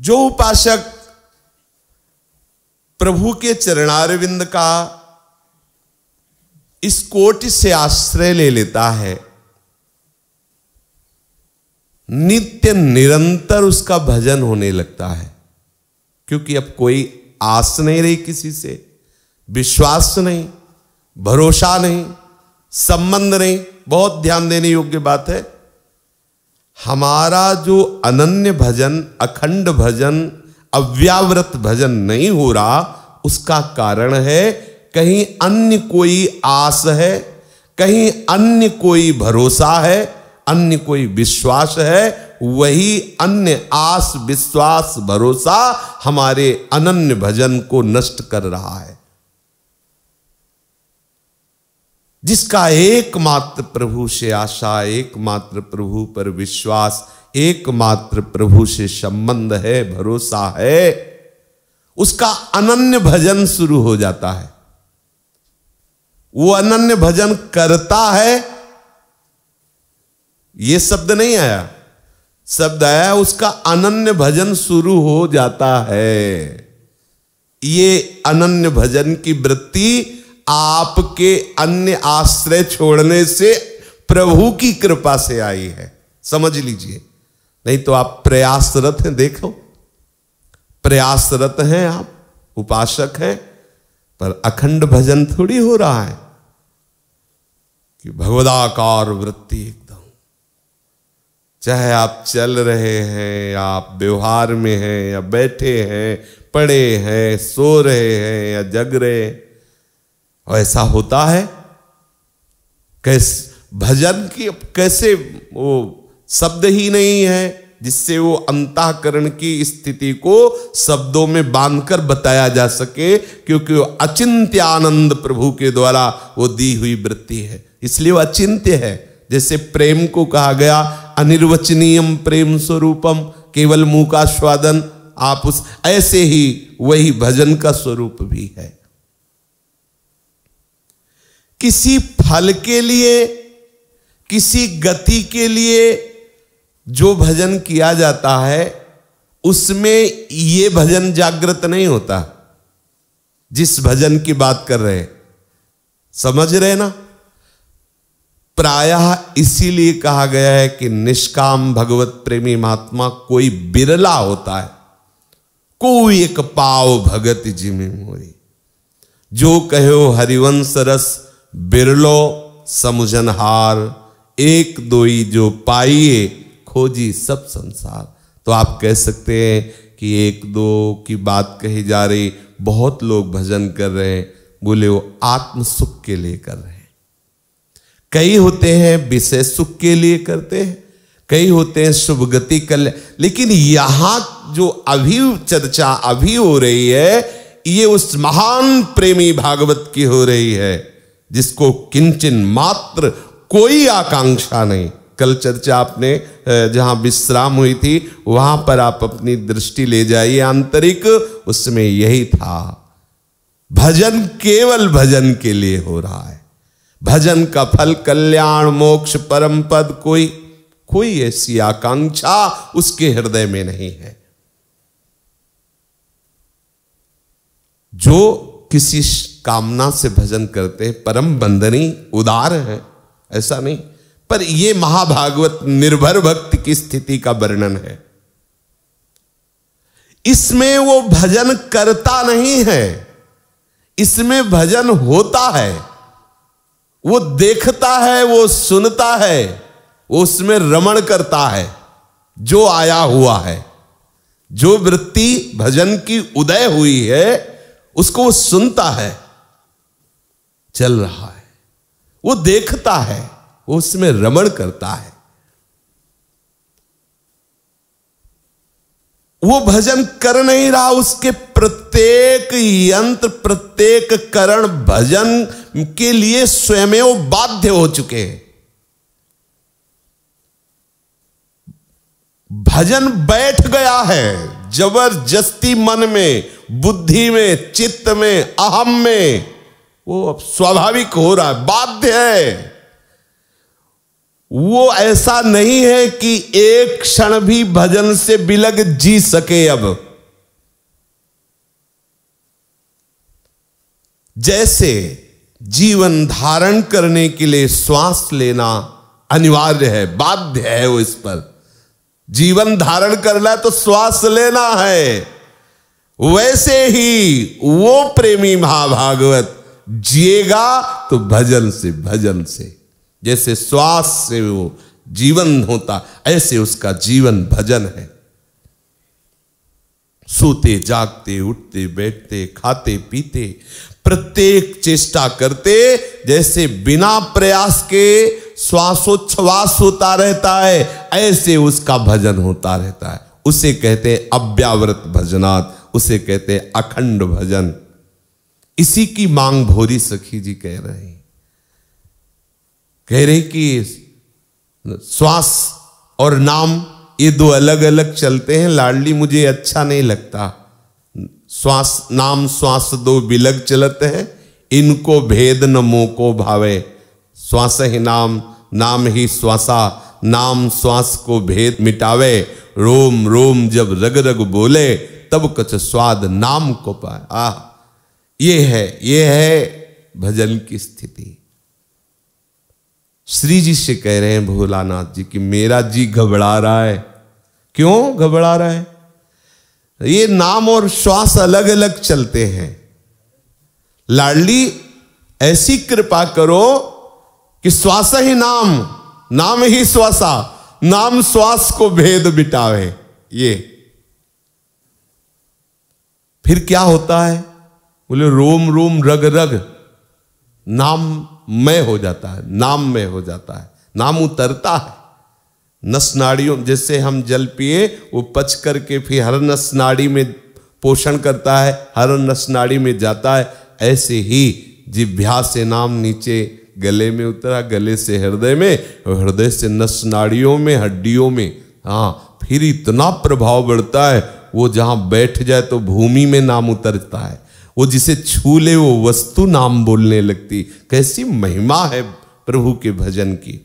जो उपासक प्रभु के चरणारविंद का इस कोटि से आश्रय ले लेता है नित्य निरंतर उसका भजन होने लगता है क्योंकि अब कोई आस नहीं रही किसी से विश्वास नहीं भरोसा नहीं संबंध नहीं बहुत ध्यान देने योग्य बात है हमारा जो अनन्य भजन अखंड भजन अव्यावृत भजन नहीं हो रहा उसका कारण है कहीं अन्य कोई आस है कहीं अन्य कोई भरोसा है अन्य कोई विश्वास है वही अन्य आस विश्वास भरोसा हमारे अनन्य भजन को नष्ट कर रहा है जिसका एकमात्र प्रभु से आशा एकमात्र प्रभु पर विश्वास एकमात्र प्रभु से संबंध है भरोसा है उसका अनन्य भजन शुरू हो जाता है वो अनन्य भजन करता है ये शब्द नहीं आया शब्द आया उसका अनन्य भजन शुरू हो जाता है ये अनन्य भजन की वृत्ति आपके अन्य आश्रय छोड़ने से प्रभु की कृपा से आई है समझ लीजिए नहीं तो आप प्रयासरत हैं देखो प्रयासरत हैं आप उपासक हैं पर अखंड भजन थोड़ी हो रहा है कि भगवदाकार वृत्ति एकदम चाहे आप चल रहे हैं या आप व्यवहार में हैं या बैठे हैं पड़े हैं सो रहे हैं या जग रहे हैं और ऐसा होता है कैस भजन की कैसे वो शब्द ही नहीं है जिससे वो अंतःकरण की स्थिति को शब्दों में बांधकर बताया जा सके क्योंकि अचिंत्य आनंद प्रभु के द्वारा वो दी हुई वृत्ति है इसलिए वो अचिंत्य है जैसे प्रेम को कहा गया अनिर्वचनीयम प्रेम स्वरूपम केवल मुंह का स्वादन आप उस ऐसे ही वही भजन का स्वरूप भी है किसी फल के लिए किसी गति के लिए जो भजन किया जाता है उसमें ये भजन जागृत नहीं होता जिस भजन की बात कर रहे हैं समझ रहे ना प्रायः इसीलिए कहा गया है कि निष्काम भगवत प्रेमी महात्मा कोई बिरला होता है कोई एक पाव भगत जिम्मे मोरी जो कहो हरिवंश रस बिरलो समझनहार एक दोई जो पाइए खोजी सब संसार तो आप कह सकते हैं कि एक दो की बात कही जा रही बहुत लोग भजन कर रहे हैं बोले वो आत्म सुख के लिए कर रहे हैं कई होते हैं विषय सुख के लिए करते हैं कई होते हैं शुभ गति कल्याण लेकिन यहां जो अभी चर्चा अभी हो रही है ये उस महान प्रेमी भागवत की हो रही है जिसको किंचन मात्र कोई आकांक्षा नहीं कल चर्चा आपने जहां विश्राम हुई थी वहां पर आप अपनी दृष्टि ले जाइए आंतरिक उसमें यही था भजन केवल भजन के लिए हो रहा है भजन का फल कल्याण मोक्ष परम पद कोई कोई ऐसी आकांक्षा उसके हृदय में नहीं है जो किसी कामना से भजन करते परम बंदनी उदार है ऐसा नहीं पर यह महाभागवत निर्भर भक्त की स्थिति का वर्णन है इसमें वो भजन करता नहीं है इसमें भजन होता है वो देखता है वो सुनता है वो उसमें रमण करता है जो आया हुआ है जो वृत्ति भजन की उदय हुई है उसको वो सुनता है चल रहा है वो देखता है वो उसमें रमण करता है वो भजन कर नहीं रहा उसके प्रत्येक यंत्र प्रत्येक करण भजन के लिए स्वयं बाध्य हो चुके हैं भजन बैठ गया है जबरदस्ती मन में बुद्धि में चित्त में अहम में वो अब स्वाभाविक हो रहा है बाध्य है वो ऐसा नहीं है कि एक क्षण भी भजन से बिलग जी सके अब जैसे जीवन धारण करने के लिए श्वास लेना अनिवार्य है बाध्य है वो इस पर जीवन धारण करना है तो श्वास लेना है वैसे ही वो प्रेमी महाभागवत जिएगा तो भजन से भजन से जैसे श्वास से वो जीवन होता ऐसे उसका जीवन भजन है सोते जागते उठते बैठते खाते पीते प्रत्येक चेष्टा करते जैसे बिना प्रयास के श्वासोच्छ्वास होता रहता है ऐसे उसका भजन होता रहता है उसे कहते हैं अव्यावृत भजनात् उसे कहते हैं अखंड भजन इसी की मांग भोरी सखी जी कह रहे हैं कह रहे कि श्वास और नाम ये दो अलग अलग चलते हैं लाडली मुझे अच्छा नहीं लगता श्वास नाम श्वास दो बिलग चलते हैं इनको भेद न मोको भावे श्वास ही नाम नाम ही श्वासा नाम श्वास को भेद मिटावे रोम रोम जब रग रग बोले तब कच स्वाद नाम को पाए आह ये है ये है भजन की स्थिति श्री जी से कह रहे हैं भोलानाथ जी कि मेरा जी घबरा रहा है क्यों घबरा रहा है ये नाम और श्वास अलग अलग चलते हैं लाडली ऐसी कृपा करो कि श्वास ही नाम नाम ही श्वासा नाम श्वास को भेद बिटावे ये फिर क्या होता है बोले रोम रोम रग रग नाम मय हो जाता है नाम में हो जाता है नाम उतरता है नस नाड़ियों जैसे हम जल पिए वो पच करके फिर हर नस नाड़ी में पोषण करता है हर नस नाड़ी में जाता है ऐसे ही जिभ्या से नाम नीचे गले में उतरा गले से हृदय में हृदय से नस नाड़ियों में हड्डियों में हाँ फिर इतना प्रभाव बढ़ता है वो जहाँ बैठ जाए तो भूमि में नाम उतरता है वो जिसे छू ले वो वस्तु नाम बोलने लगती कैसी महिमा है प्रभु के भजन की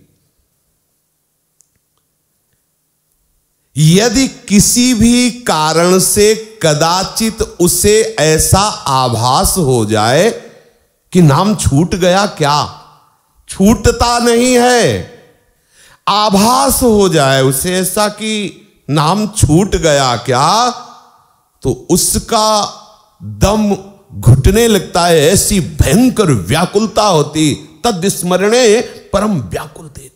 यदि किसी भी कारण से कदाचित उसे ऐसा आभास हो जाए कि नाम छूट गया क्या छूटता नहीं है आभास हो जाए उसे ऐसा कि नाम छूट गया क्या तो उसका दम घुटने लगता है ऐसी भयंकर व्याकुलता होती तद स्मरणे परम व्याकुल दे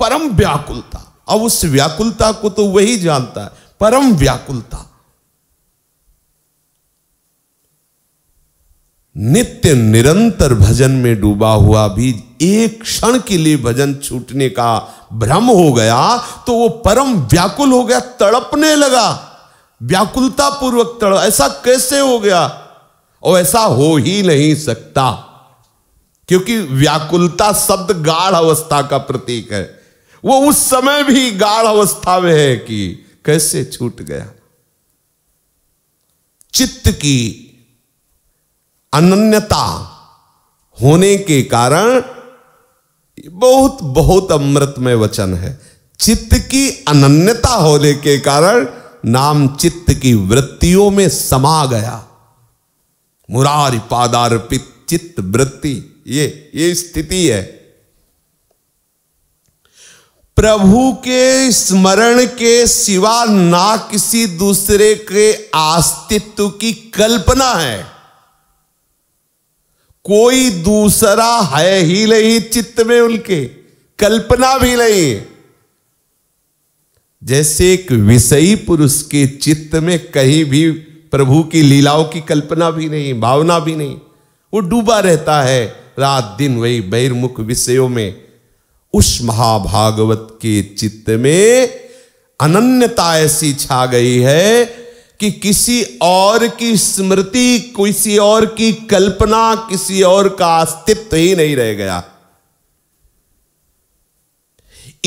परम व्याकुलता अब उस व्याकुलता को तो वही जानता है परम व्याकुलता नित्य निरंतर भजन में डूबा हुआ भी एक क्षण के लिए भजन छूटने का भ्रम हो गया तो वो परम व्याकुल हो गया तड़पने लगा व्याकुलता पूर्वक तड़ ऐसा कैसे हो गया और ऐसा हो ही नहीं सकता क्योंकि व्याकुलता शब्द गाढ़ अवस्था का प्रतीक है वो उस समय भी गाढ़ अवस्था में है कि कैसे छूट गया चित्त की अनन्यता होने के कारण बहुत बहुत अमृतमय वचन है चित्त की अनन्यता होने के कारण नाम चित्त की वृत्तियों में समा गया मुरारी पादार्पित चित्त वृत्ति ये ये स्थिति है प्रभु के स्मरण के सिवा ना किसी दूसरे के अस्तित्व की कल्पना है कोई दूसरा है ही नहीं चित्त में उनके कल्पना भी नहीं जैसे एक विषयी पुरुष के चित्त में कहीं भी प्रभु की लीलाओं की कल्पना भी नहीं भावना भी नहीं वो डूबा रहता है रात दिन वही बहिर्मुख विषयों में उस महाभागवत के चित्त में अनन्यता ऐसी छा गई है कि किसी और की स्मृति किसी और की कल्पना किसी और का अस्तित्व ही नहीं रह गया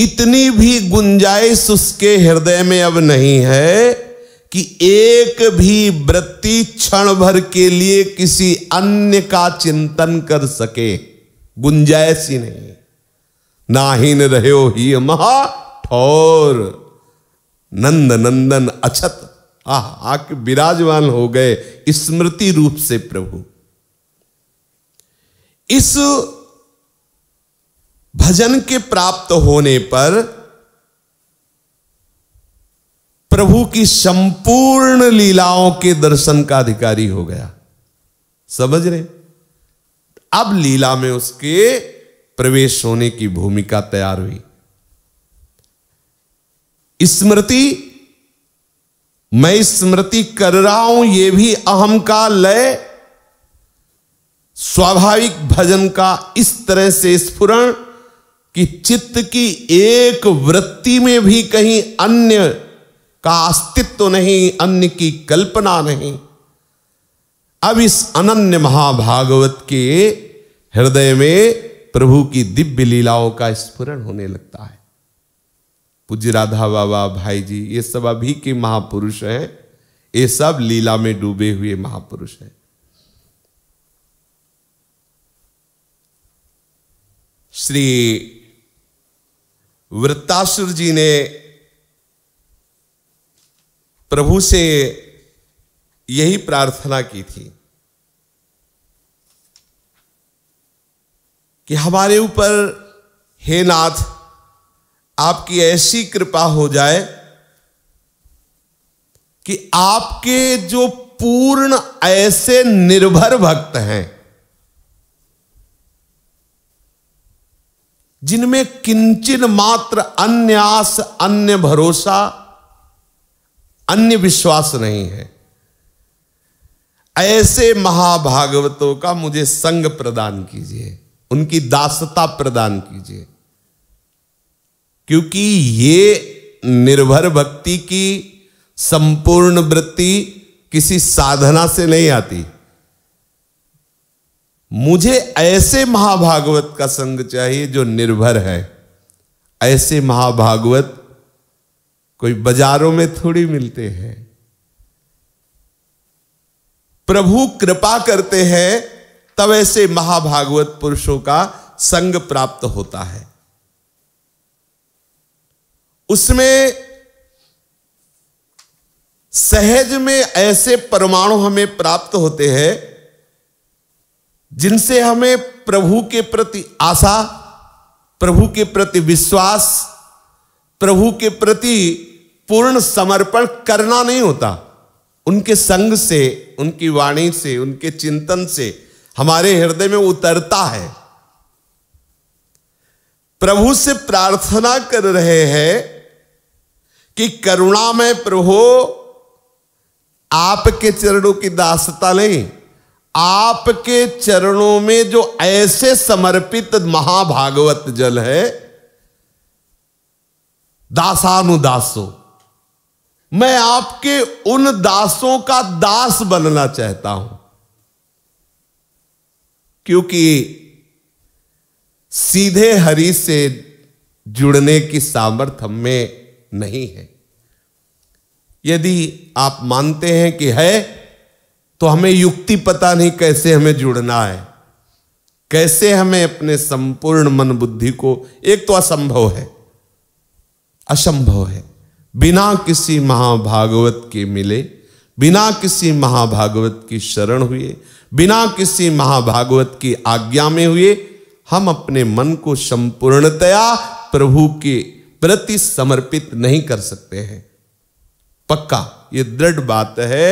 इतनी भी गुंजाइश उसके हृदय में अब नहीं है कि एक भी वृत्ति क्षण भर के लिए किसी अन्य का चिंतन कर सके गुंजाइश ही नहीं नाहीन रहे हो ही महा ठोर नंद नंदन अछत आह आके विराजमान हो गए स्मृति रूप से प्रभु इस भजन के प्राप्त होने पर प्रभु की संपूर्ण लीलाओं के दर्शन का अधिकारी हो गया समझ रहे अब लीला में उसके प्रवेश होने की भूमिका तैयार हुई स्मृति मैं स्मृति कर रहा हूं यह भी अहम का लय स्वाभाविक भजन का इस तरह से स्फुरण कि चित्त की एक वृत्ति में भी कहीं अन्य का अस्तित्व नहीं अन्य की कल्पना नहीं अब इस अनन्य महाभागवत के हृदय में प्रभु की दिव्य लीलाओं का स्फुरण होने लगता है पूज्य राधा बाबा भाई जी ये सब अभी के महापुरुष हैं ये सब लीला में डूबे हुए महापुरुष हैं श्री वृत्तासुर जी ने प्रभु से यही प्रार्थना की थी कि हमारे ऊपर हे नाथ आपकी ऐसी कृपा हो जाए कि आपके जो पूर्ण ऐसे निर्भर भक्त हैं जिनमें किंचन मात्र अन्यास अन्य भरोसा अन्य विश्वास नहीं है ऐसे महाभागवतों का मुझे संग प्रदान कीजिए उनकी दासता प्रदान कीजिए क्योंकि ये निर्भर भक्ति की संपूर्ण वृत्ति किसी साधना से नहीं आती मुझे ऐसे महाभागवत का संग चाहिए जो निर्भर है ऐसे महाभागवत कोई बाजारों में थोड़ी मिलते हैं प्रभु कृपा करते हैं तब ऐसे महाभागवत पुरुषों का संग प्राप्त होता है उसमें सहज में ऐसे परमाणु हमें प्राप्त होते हैं जिनसे हमें प्रभु के प्रति आशा प्रभु के प्रति विश्वास प्रभु के प्रति पूर्ण समर्पण करना नहीं होता उनके संग से उनकी वाणी से उनके चिंतन से हमारे हृदय में उतरता है प्रभु से प्रार्थना कर रहे हैं कि करुणा में प्रभु आपके चरणों की दासता नहीं आपके चरणों में जो ऐसे समर्पित महाभागवत जल है दासानुदासों मैं आपके उन दासों का दास बनना चाहता हूं क्योंकि सीधे हरि से जुड़ने की सामर्थ्य में नहीं है यदि आप मानते हैं कि है तो हमें युक्ति पता नहीं कैसे हमें जुड़ना है कैसे हमें अपने संपूर्ण मन बुद्धि को एक तो असंभव है असंभव है बिना किसी महाभागवत के मिले बिना किसी महाभागवत की शरण हुए बिना किसी महाभागवत की आज्ञा में हुए हम अपने मन को संपूर्णतया प्रभु के प्रति समर्पित नहीं कर सकते हैं पक्का ये दृढ़ बात है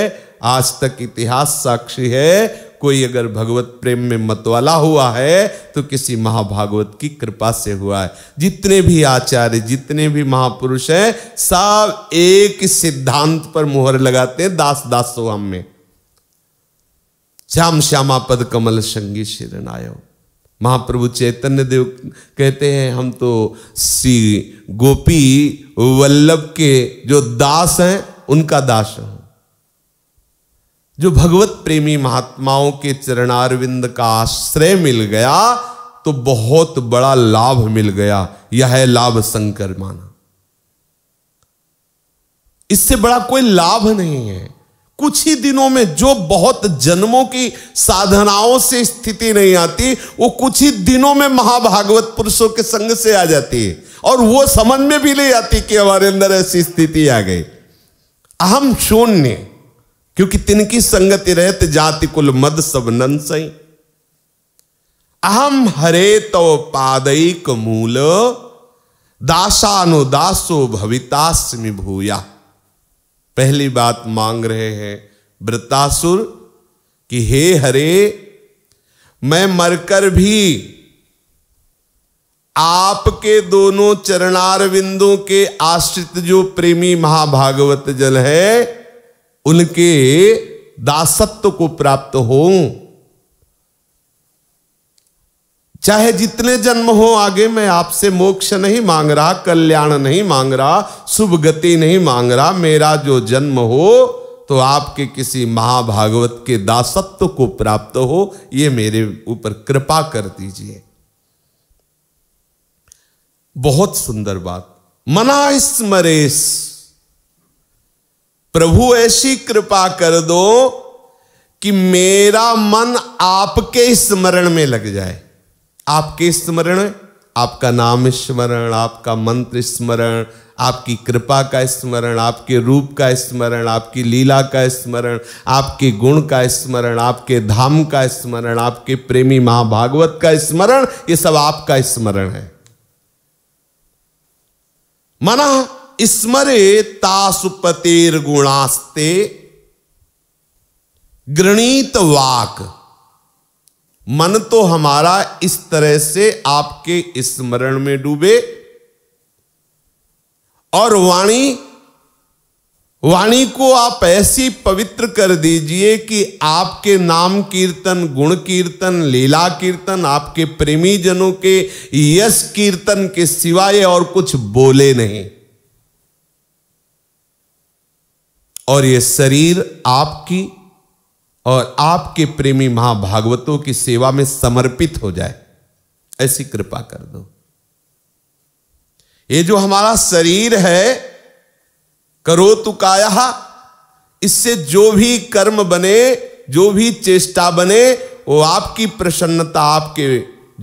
आज तक इतिहास साक्षी है कोई अगर भगवत प्रेम में मतवाला हुआ है तो किसी महाभागवत की कृपा से हुआ है जितने भी आचार्य जितने भी महापुरुष हैं सब एक सिद्धांत पर मोहर लगाते हैं दास दास हम में श्याम श्यामा पद कमल संगी शिरण आयो महाप्रभु चैतन्य देव कहते हैं हम तो श्री गोपी वल्लभ के जो दास हैं उनका दास हूं जो भगवत प्रेमी महात्माओं के चरणारविंद का आश्रय मिल गया तो बहुत बड़ा लाभ मिल गया यह है लाभ संकर माना इससे बड़ा कोई लाभ नहीं है कुछ ही दिनों में जो बहुत जन्मों की साधनाओं से स्थिति नहीं आती वो कुछ ही दिनों में महाभागवत पुरुषों के संग से आ जाती है और वो समझ में भी नहीं आती कि हमारे अंदर ऐसी स्थिति आ गई अहम शून्य क्योंकि तिनकी संगति रहत जाति कुल मद सब नन सही अहम हरे तव पादैक मूल दासानुदासो भवितास्मि भूया पहली बात मांग रहे हैं वृतासुर कि हे हरे मैं मरकर भी आपके दोनों चरणार बिंदु के आश्रित जो प्रेमी महाभागवत जल है उनके दासत्व को प्राप्त हो चाहे जितने जन्म हो आगे मैं आपसे मोक्ष नहीं मांग रहा कल्याण नहीं मांग रहा शुभ गति नहीं मांग रहा मेरा जो जन्म हो तो आपके किसी महाभागवत के दासत्व को प्राप्त हो ये मेरे ऊपर कृपा कर दीजिए बहुत सुंदर बात मना स्मरेश प्रभु ऐसी कृपा कर दो कि मेरा मन आपके स्मरण में लग जाए आपके स्मरण आपका नाम स्मरण आपका मंत्र स्मरण आपकी कृपा का स्मरण आपके रूप का स्मरण आपकी लीला का स्मरण आपके गुण का स्मरण आपके धाम का स्मरण आपके प्रेमी महाभागवत का स्मरण ये सब आपका स्मरण है मना स्मरे तासुपतेर गुणास्ते गृणीत वाक मन तो हमारा इस तरह से आपके स्मरण में डूबे और वाणी वाणी को आप ऐसी पवित्र कर दीजिए कि आपके नाम कीर्तन गुण कीर्तन लीला कीर्तन आपके प्रेमी जनों के यश कीर्तन के सिवाय और कुछ बोले नहीं और ये शरीर आपकी और आपके प्रेमी महाभागवतों की सेवा में समर्पित हो जाए ऐसी कृपा कर दो ये जो हमारा शरीर है करो तुकाया इससे जो भी कर्म बने जो भी चेष्टा बने वो आपकी प्रसन्नता आपके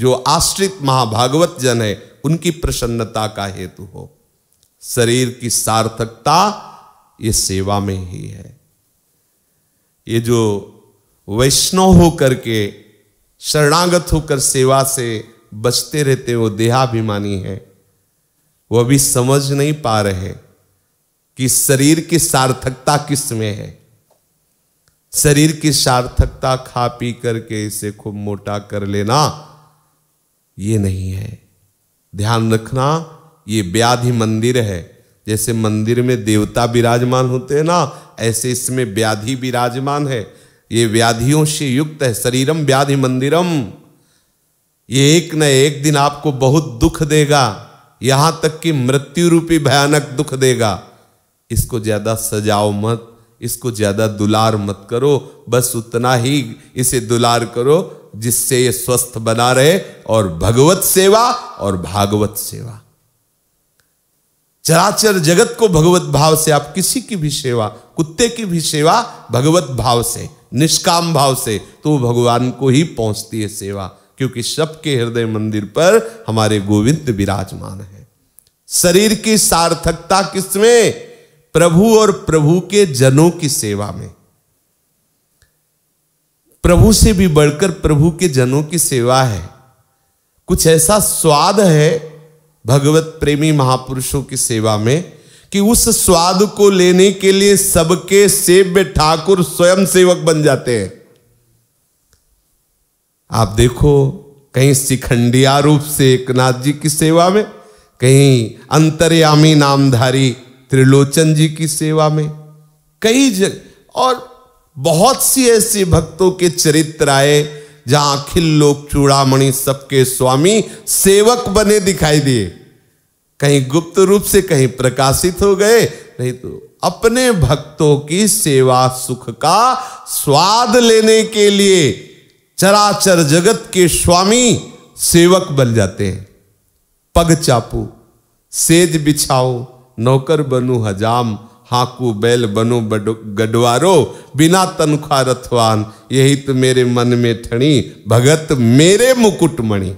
जो आश्रित महाभागवत जन है उनकी प्रसन्नता का हेतु हो शरीर की सार्थकता ये सेवा में ही है ये जो वैष्णव होकर के शरणागत होकर सेवा से बचते रहते वो देहाभिमानी है वो अभी समझ नहीं पा रहे कि शरीर की सार्थकता किस में है शरीर की सार्थकता खा पी करके इसे खूब मोटा कर लेना ये नहीं है ध्यान रखना ये व्याधि मंदिर है जैसे मंदिर में देवता विराजमान होते हैं ना ऐसे इसमें व्याधि विराजमान है ये व्याधियों से युक्त है शरीरम व्याधि मंदिरम ये एक न एक दिन आपको बहुत दुख देगा यहाँ तक कि मृत्यु रूपी भयानक दुख देगा इसको ज़्यादा सजाओ मत इसको ज़्यादा दुलार मत करो बस उतना ही इसे दुलार करो जिससे ये स्वस्थ बना रहे और भगवत सेवा और भागवत सेवा चराचर जगत को भगवत भाव से आप किसी की भी सेवा कुत्ते की भी सेवा भगवत भाव से निष्काम भाव से तो भगवान को ही पहुंचती है सेवा क्योंकि सबके हृदय मंदिर पर हमारे गोविंद विराजमान है शरीर की सार्थकता किसमें प्रभु और प्रभु के जनों की सेवा में प्रभु से भी बढ़कर प्रभु के जनों की सेवा है कुछ ऐसा स्वाद है भगवत प्रेमी महापुरुषों की सेवा में कि उस स्वाद को लेने के लिए सबके सेव्य ठाकुर स्वयं सेवक बन जाते हैं आप देखो कहीं शिखंडिया रूप से एकनाथ जी की सेवा में कहीं अंतर्यामी नामधारी त्रिलोचन जी की सेवा में कई जगह और बहुत सी ऐसे भक्तों के चरित्र आए जहां अखिल लोग चूड़ामणि सबके स्वामी सेवक बने दिखाई दिए कहीं गुप्त रूप से कहीं प्रकाशित हो गए नहीं तो अपने भक्तों की सेवा सुख का स्वाद लेने के लिए चराचर जगत के स्वामी सेवक बन जाते हैं पग चापू सेज बिछाओ नौकर बनू हजाम हाकू बैल बनो गडवारो बिना तनख्वा रथवान यही तो मेरे मन में ठणी भगत मेरे मुकुटमणि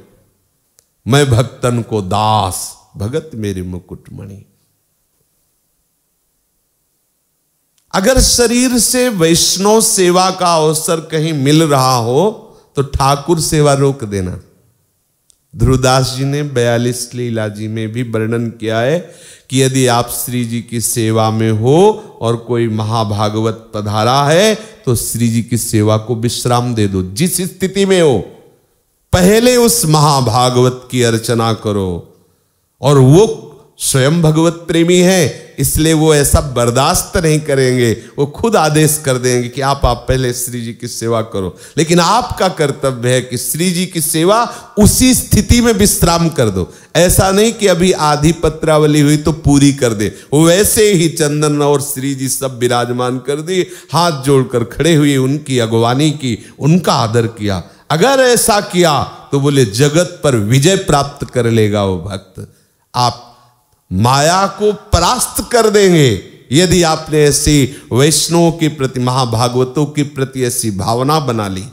मैं भक्तन को दास भगत मेरे मुकुटमणि अगर शरीर से वैष्णव सेवा का अवसर कहीं मिल रहा हो तो ठाकुर सेवा रोक देना ध्रुवदास जी ने बयालीस लीला जी में भी वर्णन किया है कि यदि आप श्री जी की सेवा में हो और कोई महाभागवत पधारा है तो श्री जी की सेवा को विश्राम दे दो जिस स्थिति में हो पहले उस महाभागवत की अर्चना करो और वो स्वयं भगवत प्रेमी है इसलिए वो ऐसा बर्दाश्त नहीं करेंगे वो खुद आदेश कर देंगे कि आप आप पहले श्री जी की सेवा करो लेकिन आपका कर्तव्य है कि श्री जी की सेवा उसी स्थिति में विश्राम कर दो ऐसा नहीं कि अभी आधी पत्रावली हुई तो पूरी कर दे वो वैसे ही चंदन और श्री जी सब विराजमान कर दिए हाथ जोड़कर खड़े हुए उनकी अगवानी की उनका आदर किया अगर ऐसा किया तो बोले जगत पर विजय प्राप्त कर लेगा वो भक्त आप माया को परास्त कर देंगे यदि आपने ऐसी वैष्णवों के प्रति महाभागवतों के प्रति ऐसी भावना बना ली